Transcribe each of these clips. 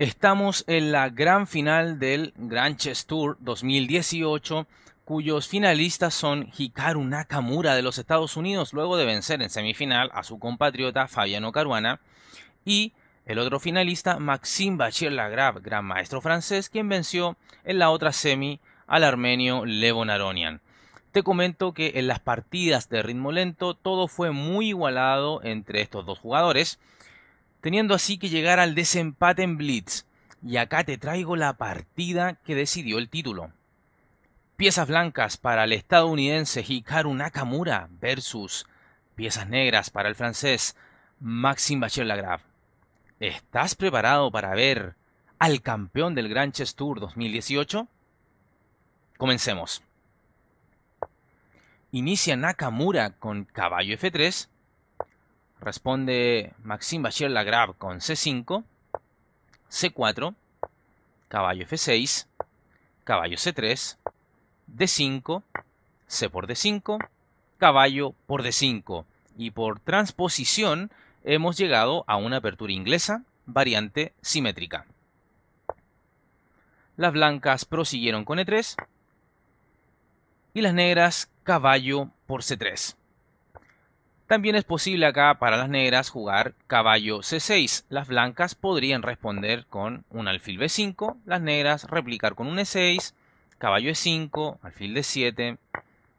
Estamos en la gran final del Grand Chess Tour 2018, cuyos finalistas son Hikaru Nakamura de los Estados Unidos, luego de vencer en semifinal a su compatriota Fabiano Caruana, y el otro finalista, Maxime Bachir Lagrave, gran maestro francés, quien venció en la otra semi al armenio Levon Aronian. Te comento que en las partidas de ritmo lento todo fue muy igualado entre estos dos jugadores, teniendo así que llegar al desempate en Blitz. Y acá te traigo la partida que decidió el título. Piezas blancas para el estadounidense Hikaru Nakamura versus piezas negras para el francés Maxime Bachelagrave. ¿Estás preparado para ver al campeón del Grand Chess Tour 2018? Comencemos. Inicia Nakamura con caballo F3 Responde Maxim Bachel Lagrave con C5, C4, caballo F6, caballo C3, D5, C por D5, caballo por D5. Y por transposición hemos llegado a una apertura inglesa variante simétrica. Las blancas prosiguieron con E3 y las negras caballo por C3. También es posible acá para las negras jugar caballo c6. Las blancas podrían responder con un alfil b5, las negras replicar con un e6, caballo e5, alfil d7,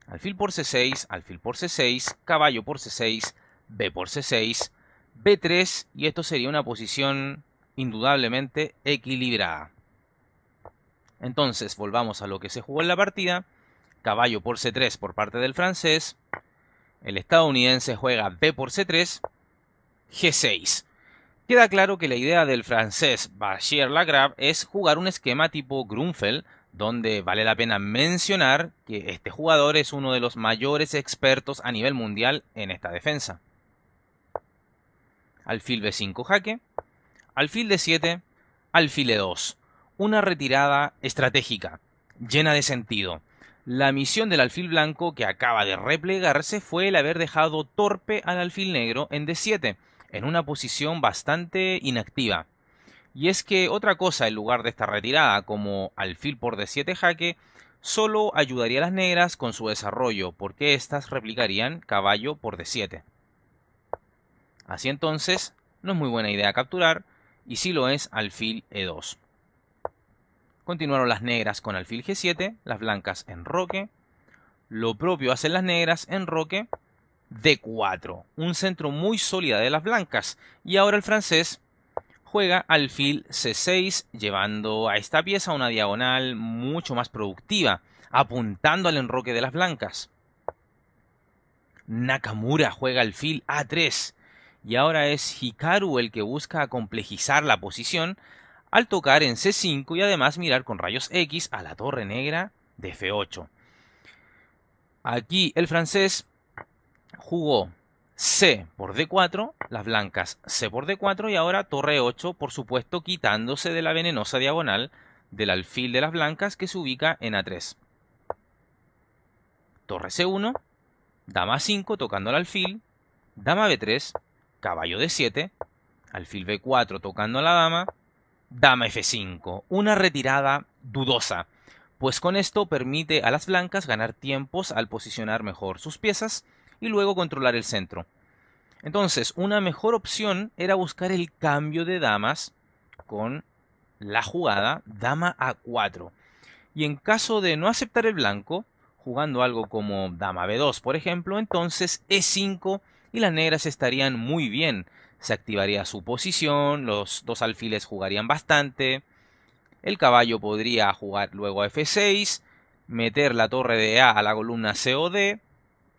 alfil por c6, alfil por c6, caballo por c6, b por c6, b3 y esto sería una posición indudablemente equilibrada. Entonces volvamos a lo que se jugó en la partida. Caballo por c3 por parte del francés, el estadounidense juega B por C3, G6. Queda claro que la idea del francés Bashir Lagrave es jugar un esquema tipo Grunfeld, donde vale la pena mencionar que este jugador es uno de los mayores expertos a nivel mundial en esta defensa. Alfil B5 jaque, alfil D7, alfil E2. Una retirada estratégica, llena de sentido la misión del alfil blanco que acaba de replegarse fue el haber dejado torpe al alfil negro en D7, en una posición bastante inactiva. Y es que otra cosa en lugar de esta retirada, como alfil por D7 jaque, solo ayudaría a las negras con su desarrollo, porque éstas replicarían caballo por D7. Así entonces, no es muy buena idea capturar, y si lo es, alfil E2. Continuaron las negras con alfil G7, las blancas en roque. Lo propio hacen las negras en roque D4. Un centro muy sólida de las blancas. Y ahora el francés juega alfil C6 llevando a esta pieza una diagonal mucho más productiva, apuntando al enroque de las blancas. Nakamura juega alfil A3 y ahora es Hikaru el que busca complejizar la posición al tocar en C5 y además mirar con rayos X a la torre negra de F8. Aquí el francés jugó C por D4, las blancas C por D4 y ahora torre 8, por supuesto quitándose de la venenosa diagonal del alfil de las blancas que se ubica en A3. Torre C1, dama 5 tocando al alfil, dama B3, caballo D7, alfil B4 tocando a la dama, Dama F5, una retirada dudosa, pues con esto permite a las blancas ganar tiempos al posicionar mejor sus piezas y luego controlar el centro. Entonces, una mejor opción era buscar el cambio de damas con la jugada dama a 4. Y en caso de no aceptar el blanco, jugando algo como dama b2 por ejemplo, entonces e5 y las negras estarían muy bien, se activaría su posición, los dos alfiles jugarían bastante, el caballo podría jugar luego a F6, meter la torre de A a la columna C o D,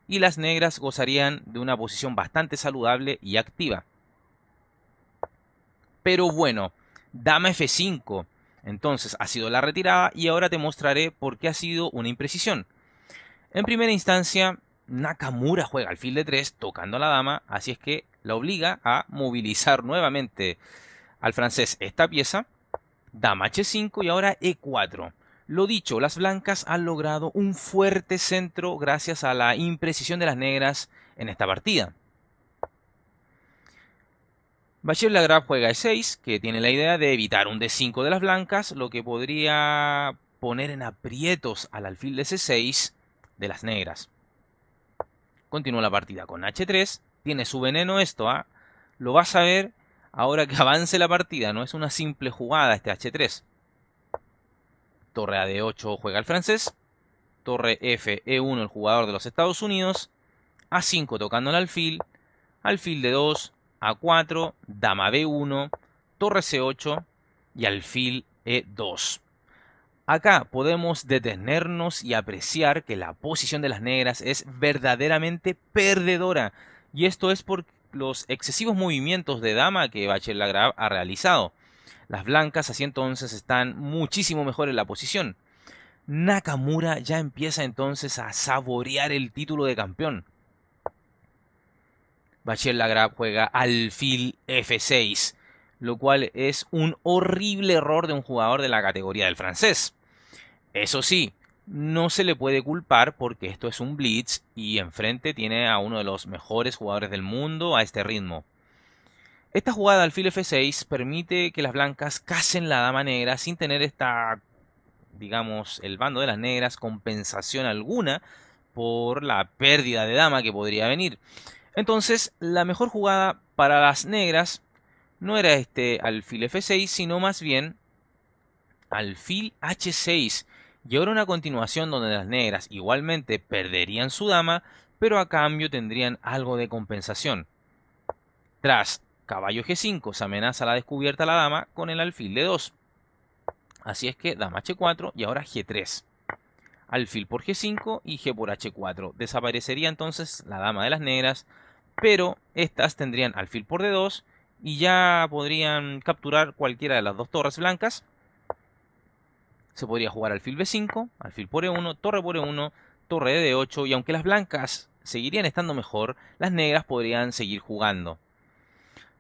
y las negras gozarían de una posición bastante saludable y activa. Pero bueno, dama F5. Entonces ha sido la retirada y ahora te mostraré por qué ha sido una imprecisión. En primera instancia, Nakamura juega alfil de 3 tocando a la dama, así es que la obliga a movilizar nuevamente al francés esta pieza, dama h5 y ahora e4. Lo dicho, las blancas han logrado un fuerte centro gracias a la imprecisión de las negras en esta partida. bachelet Lagrave juega e6, que tiene la idea de evitar un d5 de las blancas, lo que podría poner en aprietos al alfil de c6 de las negras. Continúa la partida con h3, tiene su veneno esto, ¿ah? Lo vas a ver ahora que avance la partida. No es una simple jugada este H3. Torre A 8 juega el francés. Torre F, E1 el jugador de los Estados Unidos. A5 tocando el alfil. Alfil de 2, A4, Dama B1, Torre C8 y alfil E2. Acá podemos detenernos y apreciar que la posición de las negras es verdaderamente perdedora y esto es por los excesivos movimientos de dama que Lagrave ha realizado. Las blancas así entonces, están muchísimo mejor en la posición. Nakamura ya empieza entonces a saborear el título de campeón. Bachel Lagrab juega alfil F6, lo cual es un horrible error de un jugador de la categoría del francés. Eso sí, no se le puede culpar porque esto es un blitz y enfrente tiene a uno de los mejores jugadores del mundo a este ritmo. Esta jugada alfil f6 permite que las blancas casen la dama negra sin tener esta, digamos, el bando de las negras compensación alguna por la pérdida de dama que podría venir. Entonces, la mejor jugada para las negras no era este alfil f6, sino más bien alfil h6 y ahora una continuación donde las negras igualmente perderían su dama, pero a cambio tendrían algo de compensación. Tras caballo G5 se amenaza la descubierta a la dama con el alfil de 2. Así es que dama H4 y ahora G3. Alfil por G5 y G por H4. Desaparecería entonces la dama de las negras, pero estas tendrían alfil por D2 y ya podrían capturar cualquiera de las dos torres blancas se podría jugar alfil b5, alfil por e1, torre por e1, torre e de d8 y aunque las blancas seguirían estando mejor, las negras podrían seguir jugando.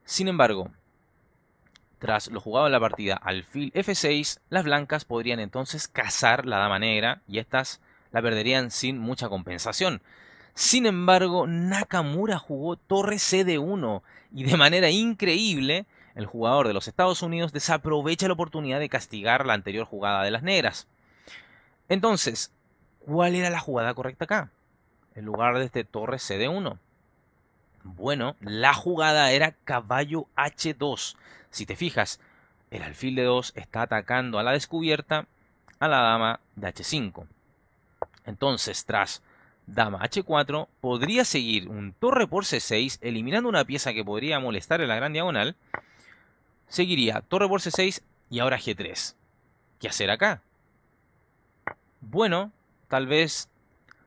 Sin embargo, tras lo jugado en la partida alfil f6, las blancas podrían entonces cazar la dama negra y estas la perderían sin mucha compensación. Sin embargo, Nakamura jugó torre c 1 y de manera increíble el jugador de los Estados Unidos desaprovecha la oportunidad de castigar la anterior jugada de las negras. Entonces, ¿cuál era la jugada correcta acá? En lugar de este torre CD1. Bueno, la jugada era caballo H2. Si te fijas, el alfil de 2 está atacando a la descubierta a la dama de H5. Entonces, tras dama H4, podría seguir un torre por C6, eliminando una pieza que podría molestar en la gran diagonal seguiría torre por c6 y ahora g3. ¿Qué hacer acá? Bueno, tal vez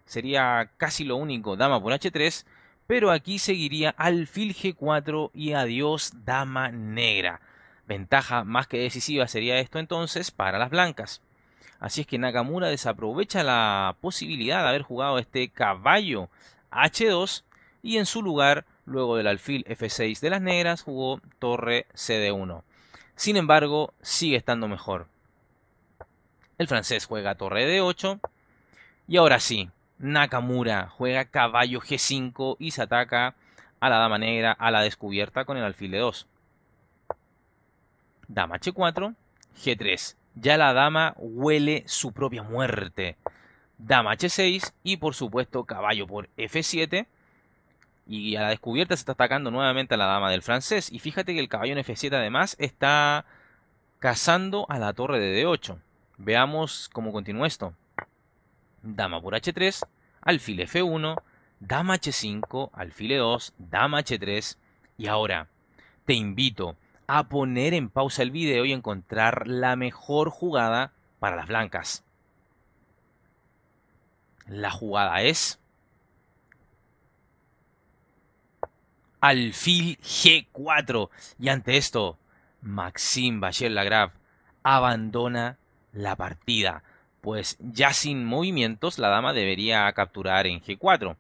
sería casi lo único, dama por h3, pero aquí seguiría alfil g4 y adiós dama negra. Ventaja más que decisiva sería esto entonces para las blancas. Así es que Nakamura desaprovecha la posibilidad de haber jugado este caballo h2 y en su lugar Luego del alfil f6 de las negras jugó torre cd1. Sin embargo, sigue estando mejor. El francés juega torre d8. Y ahora sí, Nakamura juega caballo g5 y se ataca a la dama negra a la descubierta con el alfil d 2. Dama h4, g3. Ya la dama huele su propia muerte. Dama h6 y por supuesto caballo por f7 y a la descubierta se está atacando nuevamente a la dama del francés. Y fíjate que el caballo en F7 además está cazando a la torre de D8. Veamos cómo continúa esto. Dama por H3, alfil F1, dama H5, alfil 2 e dama H3. Y ahora, te invito a poner en pausa el video y encontrar la mejor jugada para las blancas. La jugada es alfil G4. Y ante esto, Maxim Bachel Lagrave abandona la partida, pues ya sin movimientos la dama debería capturar en G4,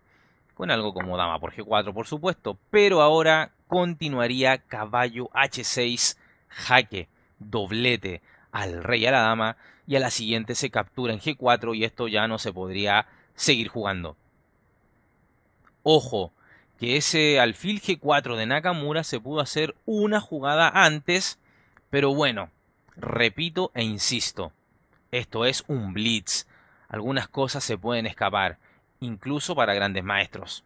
con algo como dama por G4 por supuesto, pero ahora continuaría caballo H6, jaque, doblete al rey a la dama, y a la siguiente se captura en G4 y esto ya no se podría seguir jugando. Ojo, que ese alfil G4 de Nakamura se pudo hacer una jugada antes, pero bueno, repito e insisto, esto es un blitz. Algunas cosas se pueden escapar, incluso para grandes maestros.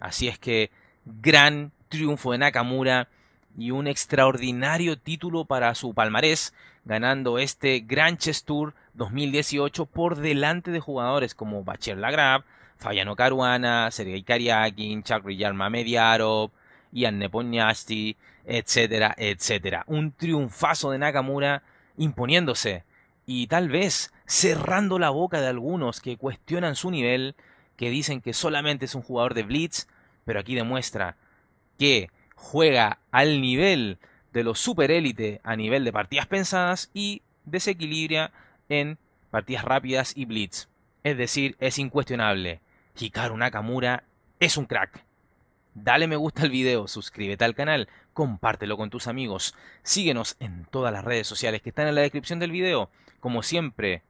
Así es que gran triunfo de Nakamura y un extraordinario título para su palmarés, ganando este Grand Chess Tour 2018 por delante de jugadores como Bachel Lagrave, Fabiano Caruana, Sergei Karyakin, Chakri Yarma Mediarov, Ian Neponyasti, etcétera, etcétera. Un triunfazo de Nakamura imponiéndose y tal vez cerrando la boca de algunos que cuestionan su nivel, que dicen que solamente es un jugador de Blitz, pero aquí demuestra que juega al nivel de los superélite a nivel de partidas pensadas y desequilibra en partidas rápidas y Blitz. Es decir, es incuestionable una Nakamura es un crack. Dale me gusta al video, suscríbete al canal, compártelo con tus amigos, síguenos en todas las redes sociales que están en la descripción del video. Como siempre,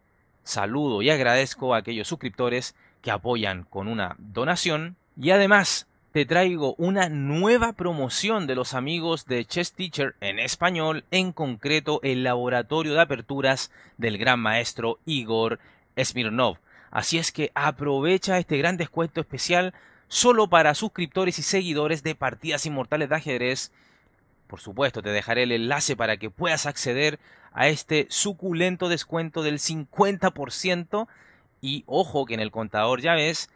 saludo y agradezco a aquellos suscriptores que apoyan con una donación y además te traigo una nueva promoción de los amigos de Chess Teacher en español, en concreto el laboratorio de aperturas del gran maestro Igor Smirnov. Así es que aprovecha este gran descuento especial solo para suscriptores y seguidores de Partidas Inmortales de Ajedrez. Por supuesto, te dejaré el enlace para que puedas acceder a este suculento descuento del 50%. Y ojo que en el contador ya ves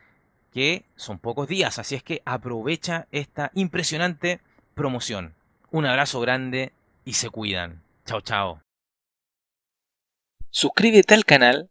que son pocos días, así es que aprovecha esta impresionante promoción. Un abrazo grande y se cuidan. Chao, chao. Suscríbete al canal